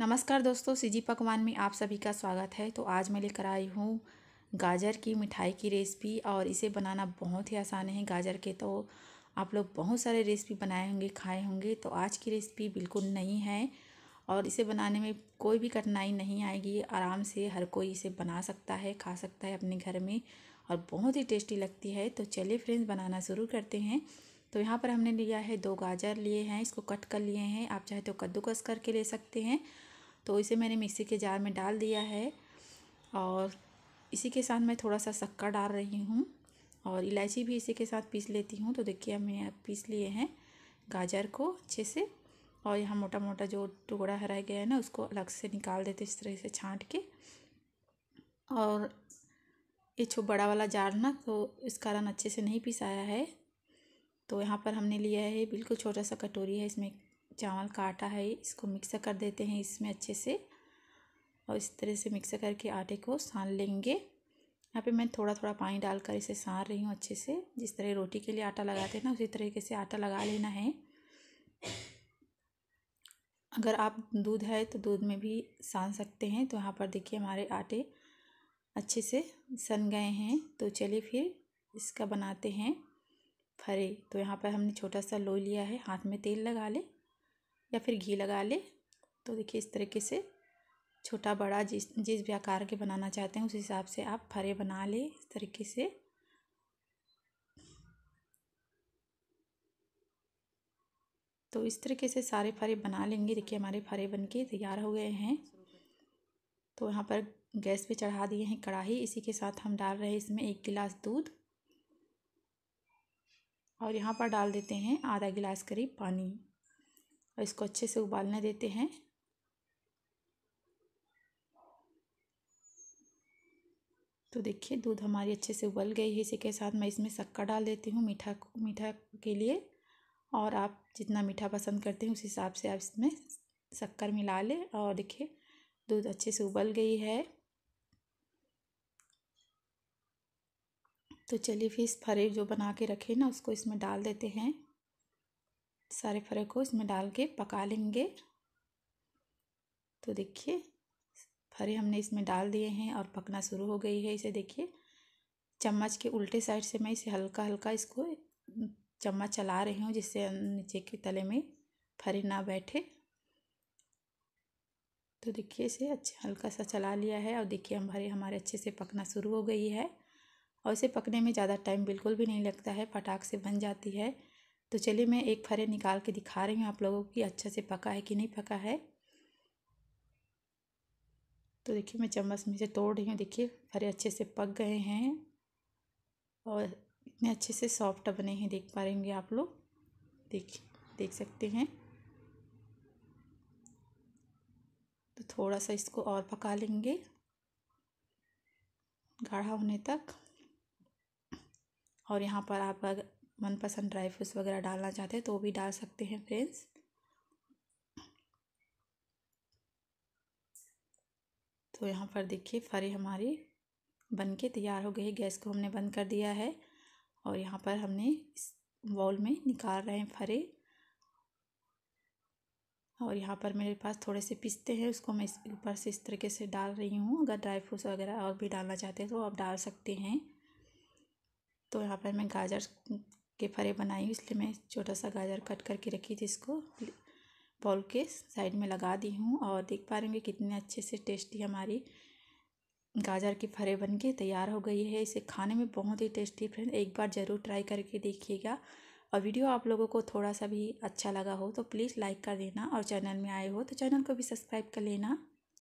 नमस्कार दोस्तों सीजी पकवान में आप सभी का स्वागत है तो आज मैं लेकर आई हूँ गाजर की मिठाई की रेसिपी और इसे बनाना बहुत ही आसान है गाजर के तो आप लोग बहुत सारे रेसिपी बनाए होंगे खाए होंगे तो आज की रेसिपी बिल्कुल नहीं है और इसे बनाने में कोई भी कठिनाई नहीं आएगी आराम से हर कोई इसे बना सकता है खा सकता है अपने घर में और बहुत ही टेस्टी लगती है तो चलिए फ्रेंड्स बनाना शुरू करते हैं तो यहाँ पर हमने लिया है दो गाजर लिए हैं इसको कट कर लिए हैं आप चाहे तो कद्दूकस करके ले सकते हैं तो इसे मैंने मिक्सी के जार में डाल दिया है और इसी के साथ मैं थोड़ा सा शक्कर डाल रही हूँ और इलायची भी इसी के साथ पीस लेती हूँ तो देखिए हमने मैंने पीस लिए हैं गाजर को अच्छे से और यहाँ मोटा मोटा जो टुकड़ा हरा गया है ना उसको अलग से निकाल देते इस तरह से छाँट के और ये छो बड़ा वाला जार ना तो इस कारण अच्छे से नहीं पिसाया है तो यहाँ पर हमने लिया है बिल्कुल छोटा सा कटोरी है इसमें चावल का आटा है इसको मिक्स कर देते हैं इसमें अच्छे से और इस तरह से मिक्स करके आटे को सान लेंगे यहाँ पे मैं थोड़ा थोड़ा पानी डालकर इसे सान रही हूँ अच्छे से जिस तरह रोटी के लिए आटा लगाते हैं ना उसी तरीके से आटा लगा लेना है अगर आप दूध है तो दूध में भी सान सकते हैं तो यहाँ पर देखिए हमारे आटे अच्छे से सन गए हैं तो चलिए फिर इसका बनाते हैं फरे तो यहाँ पर हमने छोटा सा लो लिया है हाथ में तेल लगा ले या फिर घी लगा ले तो देखिए इस तरीके से छोटा बड़ा जिस जिस भी आकार के बनाना चाहते हैं उस हिसाब से आप फरे बना लें इस तरीके से तो इस तरीके से सारे फरे बना लेंगे देखिए हमारे फरे बन के तैयार हो गए हैं तो यहाँ पर गैस पे चढ़ा दिए हैं कढ़ाई इसी के साथ हम डाल रहे हैं इसमें एक गिलास दूध और यहाँ पर डाल देते हैं आधा गिलास करीब पानी और इसको अच्छे से उबालने देते हैं तो देखिए दूध हमारी अच्छे से उबल गई है इसी के साथ मैं इसमें शक्कर डाल देती हूँ मीठा मीठा के लिए और आप जितना मीठा पसंद करते हैं उस हिसाब से आप इसमें शक्कर मिला लें और देखिए दूध अच्छे से उबल गई है तो चलिए फिर इस फरे जो बना के रखे ना उसको इसमें डाल देते हैं सारे फरे को इसमें डाल के पका लेंगे तो देखिए फरे हमने इसमें डाल दिए हैं और पकना शुरू हो गई है इसे देखिए चम्मच के उल्टे साइड से मैं इसे हल्का हल्का इसको चम्मच चला रही हूँ जिससे नीचे के तले में फरे ना बैठे तो देखिए इसे अच्छा हल्का सा चला लिया है और देखिए हम भरे हमारे अच्छे से पकना शुरू हो गई है और इसे पकने में ज़्यादा टाइम बिल्कुल भी नहीं लगता है फटाक से बन जाती है तो चलिए मैं एक फरे निकाल के दिखा रही हूँ आप लोगों को कि अच्छे से पका है कि नहीं पका है तो देखिए मैं चम्मच में से तोड़ रही हूँ देखिए फरे अच्छे से पक गए हैं और इतने अच्छे से सॉफ्ट बने हैं देख पा रहेंगे आप लोग देख देख सकते हैं तो थोड़ा सा इसको और पका लेंगे गाढ़ा होने तक और यहाँ पर आप मनपसंद ड्राई फ्रूट्स वगैरह डालना चाहते हैं तो वो भी डाल सकते हैं फ्रेंड्स तो यहाँ पर देखिए फरी हमारी बन के तैयार हो गई गैस को हमने बंद कर दिया है और यहाँ पर हमने इस बॉल में निकाल रहे हैं फरे और यहाँ पर मेरे पास थोड़े से पिस्ते हैं उसको मैं इस ऊपर से इस तरीके से डाल रही हूँ अगर ड्राई फ्रूट्स वगैरह और भी डालना चाहते हैं तो आप डाल सकते हैं तो यहाँ पर मैं गाजर के फरे बनाई हूँ इसलिए मैं छोटा सा गाजर कट करके रखी थी इसको बॉल के साइड में लगा दी हूँ और देख पा रहे होंगे कितने अच्छे से टेस्टी हमारी गाजर के फरे बन के तैयार हो गई है इसे खाने में बहुत ही टेस्टी फ्रेंड एक बार ज़रूर ट्राई करके देखिएगा और वीडियो आप लोगों को थोड़ा सा भी अच्छा लगा हो तो प्लीज़ लाइक कर देना और चैनल में आए हो तो चैनल को भी सब्सक्राइब कर लेना